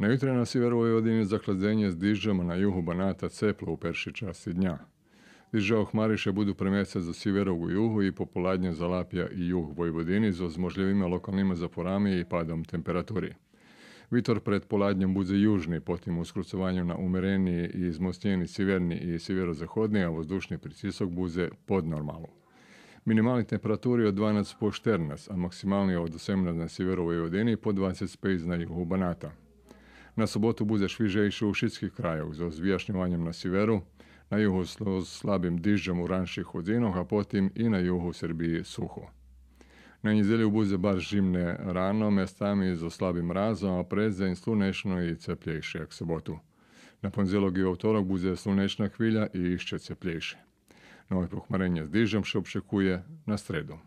Na jutre na sjeveru Vojvodine zakladzenje s dižama na juhu Banata ceplo u perši časti dnja. Diže ohmariše budu premjese za sjeverovu juhu i popoladnje za Lapija i juh Vojvodini za ozmožljivima lokalnima zaporami i padom temperaturi. Vitor pred poladnjem bude južni, potim u na umereniji i izmostnjeni sjeverni i sjeverozahodni, a vozdušni pricisok buze pod normalu. Minimalni temperaturi od 12 po 14, a maksimalni od 18 na sjeverovoj vodini po 25 na juhu Banata. Na sobotu bude švižejše u šitskih krajov za ozvijašnjivanjem na Siveru, na juhu s slabim dižem u ranših hudinah, a potim i na juhu Srbiji suho. Na njizelju buze baš žimne rano, mestami za slabim razom, a preze in slunečno i cepljejše jak sobotu. Na ponzelog i vtorok buze slunečna hvilja i išće cepljejše. Nove pohmarenje s dižem še opšekuje na sredu.